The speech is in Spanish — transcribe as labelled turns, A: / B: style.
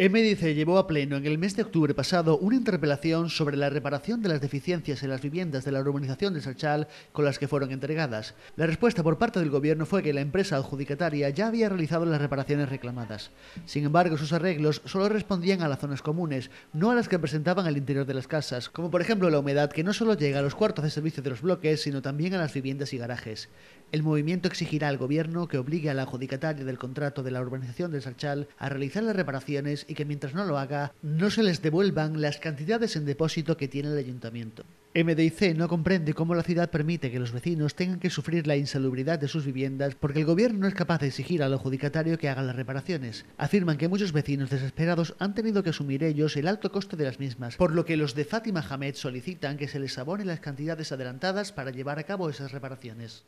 A: MDC llevó a pleno en el mes de octubre pasado una interpelación sobre la reparación de las deficiencias en las viviendas de la urbanización de Sarchal con las que fueron entregadas. La respuesta por parte del gobierno fue que la empresa adjudicataria ya había realizado las reparaciones reclamadas. Sin embargo, sus arreglos solo respondían a las zonas comunes, no a las que presentaban al interior de las casas, como por ejemplo la humedad que no solo llega a los cuartos de servicio de los bloques, sino también a las viviendas y garajes. El movimiento exigirá al gobierno que obligue a la adjudicataria del contrato de la urbanización de Sarchal a realizar las reparaciones y que mientras no lo haga no se les devuelvan las cantidades en depósito que tiene el ayuntamiento. MDIC no comprende cómo la ciudad permite que los vecinos tengan que sufrir la insalubridad de sus viviendas porque el gobierno no es capaz de exigir al adjudicatario que haga las reparaciones. Afirman que muchos vecinos desesperados han tenido que asumir ellos el alto coste de las mismas, por lo que los de Fátima Hamed solicitan que se les abone las cantidades adelantadas para llevar a cabo esas reparaciones.